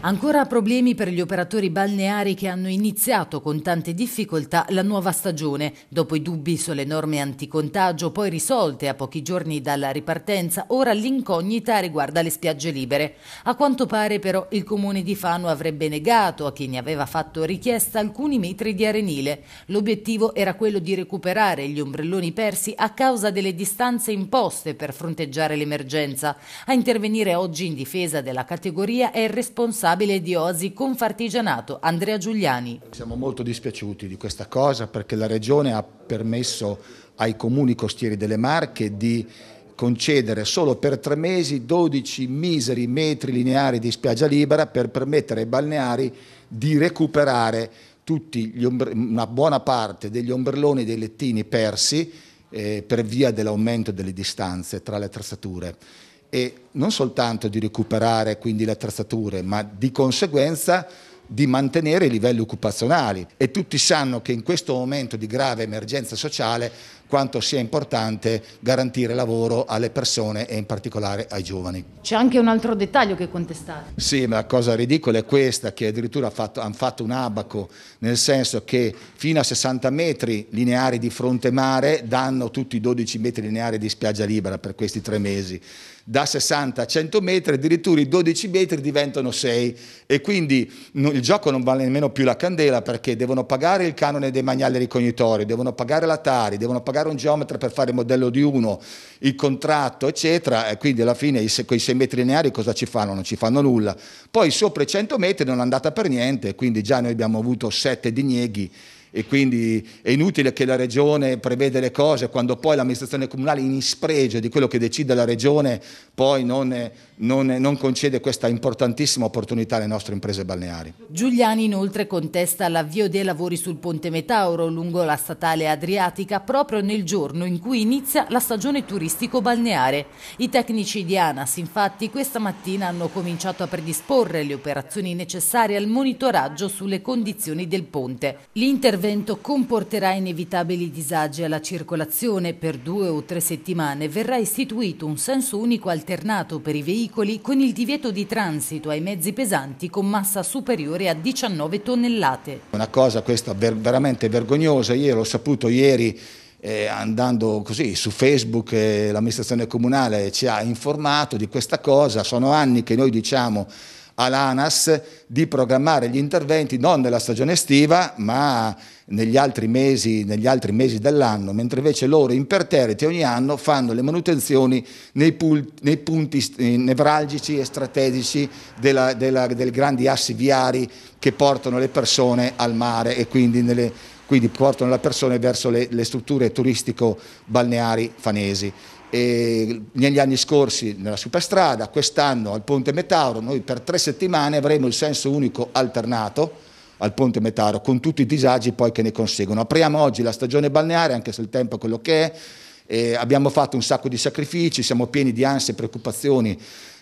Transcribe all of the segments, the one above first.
Ancora problemi per gli operatori balneari che hanno iniziato con tante difficoltà la nuova stagione, dopo i dubbi sulle norme anticontagio poi risolte a pochi giorni dalla ripartenza, ora l'incognita riguarda le spiagge libere. A quanto pare però il comune di Fano avrebbe negato a chi ne aveva fatto richiesta alcuni metri di arenile. L'obiettivo era quello di recuperare gli ombrelloni persi a causa delle distanze imposte per fronteggiare l'emergenza. A intervenire oggi in difesa della categoria è il responsabile responsabile di Osi Confartigianato, Andrea Giuliani. Siamo molto dispiaciuti di questa cosa perché la Regione ha permesso ai comuni costieri delle Marche di concedere solo per tre mesi 12 miseri metri lineari di spiaggia libera per permettere ai balneari di recuperare una buona parte degli ombrelloni e dei lettini persi eh, per via dell'aumento delle distanze tra le attrezzature e non soltanto di recuperare quindi le attrezzature, ma di conseguenza di mantenere i livelli occupazionali e tutti sanno che in questo momento di grave emergenza sociale quanto sia importante garantire lavoro alle persone e in particolare ai giovani. C'è anche un altro dettaglio che contestate. Sì, ma la cosa ridicola è questa, che addirittura fatto, hanno fatto un abaco, nel senso che fino a 60 metri lineari di fronte mare danno tutti i 12 metri lineari di spiaggia libera per questi tre mesi. Da 60 a 100 metri addirittura i 12 metri diventano 6 e quindi il gioco non vale nemmeno più la candela perché devono pagare il canone dei magnali ricognitori, devono pagare la Tari, devono pagare pagare un geometra per fare il modello di uno, il contratto, eccetera, e quindi alla fine quei 6 metri lineari cosa ci fanno? Non ci fanno nulla. Poi sopra i 100 metri non è andata per niente, quindi già noi abbiamo avuto 7 dinieghi e quindi è inutile che la regione prevede le cose quando poi l'amministrazione comunale in spregio di quello che decide la regione poi non, non, non concede questa importantissima opportunità alle nostre imprese balneari. Giuliani inoltre contesta l'avvio dei lavori sul ponte Metauro lungo la statale Adriatica proprio nel giorno in cui inizia la stagione turistico-balneare. I tecnici di ANAS infatti questa mattina hanno cominciato a predisporre le operazioni necessarie al monitoraggio sulle condizioni del ponte. L'intervento intervento comporterà inevitabili disagi alla circolazione. Per due o tre settimane verrà istituito un senso unico alternato per i veicoli con il divieto di transito ai mezzi pesanti con massa superiore a 19 tonnellate. Una cosa questa veramente vergognosa, io l'ho saputo ieri eh, andando così su Facebook eh, l'amministrazione comunale ci ha informato di questa cosa, sono anni che noi diciamo all'ANAS di programmare gli interventi non nella stagione estiva ma negli altri mesi, mesi dell'anno, mentre invece loro imperterriti ogni anno fanno le manutenzioni nei, nei punti eh, nevralgici e strategici della, della, dei grandi assi viari che portano le persone al mare e quindi, nelle, quindi portano le persone verso le, le strutture turistico-balneari fanesi. E negli anni scorsi nella superstrada, quest'anno al Ponte Metauro, noi per tre settimane avremo il senso unico alternato al Ponte Metauro, con tutti i disagi poi che ne conseguono. Apriamo oggi la stagione balneare, anche se il tempo è quello che è, abbiamo fatto un sacco di sacrifici, siamo pieni di ansie e preoccupazioni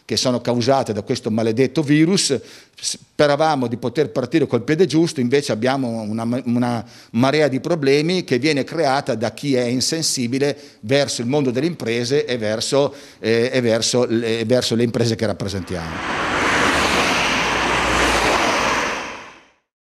che sono causate da questo maledetto virus. Speravamo di poter partire col piede giusto, invece abbiamo una, una marea di problemi che viene creata da chi è insensibile verso il mondo delle imprese e verso, eh, e verso, le, verso le imprese che rappresentiamo.